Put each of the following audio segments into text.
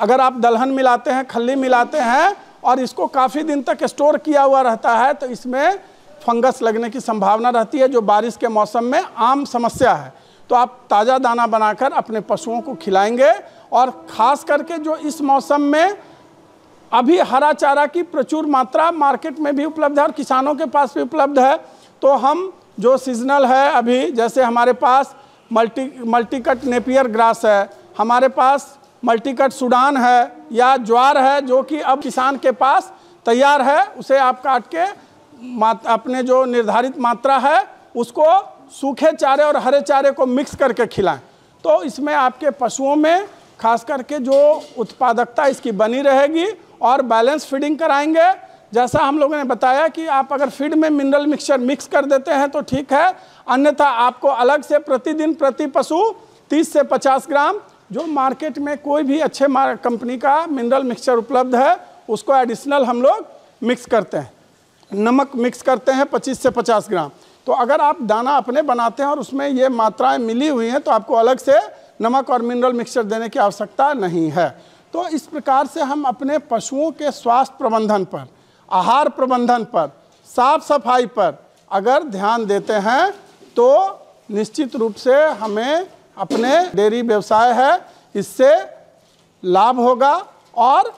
अगर आप दलहन मिलाते हैं खल्ली मिलाते हैं और इसको काफ़ी दिन तक स्टोर किया हुआ रहता है तो इसमें फंगस लगने की संभावना रहती है जो बारिश के मौसम में आम समस्या है तो आप ताज़ा दाना बनाकर अपने पशुओं को खिलाएंगे और ख़ास करके जो इस मौसम में अभी हरा चारा की प्रचुर मात्रा मार्केट में भी उपलब्ध है और किसानों के पास भी उपलब्ध है तो हम जो सीजनल है अभी जैसे हमारे पास मल्टी मल्टीकट नेपियर ग्रास है हमारे पास मल्टीकट सुडान है या ज्वार है जो कि अब किसान के पास तैयार है उसे आप काट के अपने जो निर्धारित मात्रा है उसको सूखे चारे और हरे चारे को मिक्स करके खिलाएं तो इसमें आपके पशुओं में खास करके जो उत्पादकता इसकी बनी रहेगी और बैलेंस फीडिंग कराएंगे जैसा हम लोगों ने बताया कि आप अगर फीड में मिनरल मिक्सचर मिक्स कर देते हैं तो ठीक है अन्यथा आपको अलग से प्रतिदिन प्रति पशु 30 से 50 ग्राम जो मार्केट में कोई भी अच्छे कंपनी का मिनरल मिक्सचर उपलब्ध है उसको एडिशनल हम लोग मिक्स करते हैं नमक मिक्स करते हैं 25 से 50 ग्राम तो अगर आप दाना अपने बनाते हैं और उसमें ये मात्राएं मिली हुई हैं तो आपको अलग से नमक और मिनरल मिक्सचर देने की आवश्यकता नहीं है तो इस प्रकार से हम अपने पशुओं के स्वास्थ्य प्रबंधन पर आहार प्रबंधन पर साफ सफाई पर अगर ध्यान देते हैं तो निश्चित रूप से हमें अपने डेयरी व्यवसाय है इससे लाभ होगा और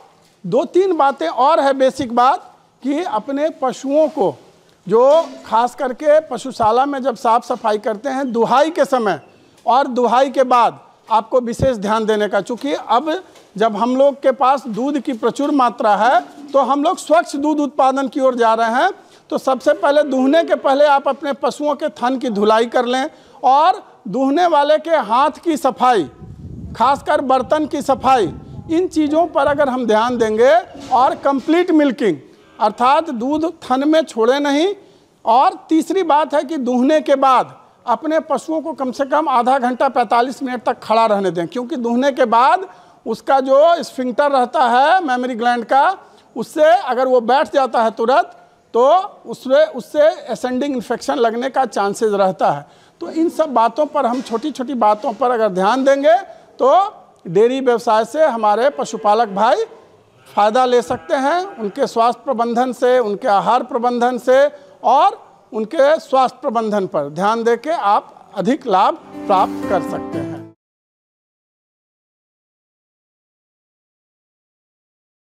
दो तीन बातें और है बेसिक बात कि अपने पशुओं को जो खास करके पशुशाला में जब साफ सफाई करते हैं दुहाई के समय और दुहाई के बाद आपको विशेष ध्यान देने का चूँकि अब जब हम लोग के पास दूध की प्रचुर मात्रा है तो हम लोग स्वच्छ दूध उत्पादन की ओर जा रहे हैं तो सबसे पहले दूहने के पहले आप अपने पशुओं के थन की धुलाई कर लें और दूहने वाले के हाथ की सफाई खासकर बर्तन की सफाई इन चीज़ों पर अगर हम ध्यान देंगे और कंप्लीट मिल्किंग अर्थात दूध थन में छोड़े नहीं और तीसरी बात है कि दूहने के बाद अपने पशुओं को कम से कम आधा घंटा 45 मिनट तक खड़ा रहने दें क्योंकि दूहने के बाद उसका जो स्फिंक्टर रहता है मेमोरी ग्लैंड का उससे अगर वो बैठ जाता है तुरंत तो उसमें उससे असेंडिंग इन्फेक्शन लगने का चांसेस रहता है तो इन सब बातों पर हम छोटी छोटी बातों पर अगर ध्यान देंगे तो डेयरी व्यवसाय से हमारे पशुपालक भाई फ़ायदा ले सकते हैं उनके स्वास्थ्य प्रबंधन से उनके आहार प्रबंधन से और उनके स्वास्थ्य प्रबंधन पर ध्यान दे आप अधिक लाभ प्राप्त कर सकते हैं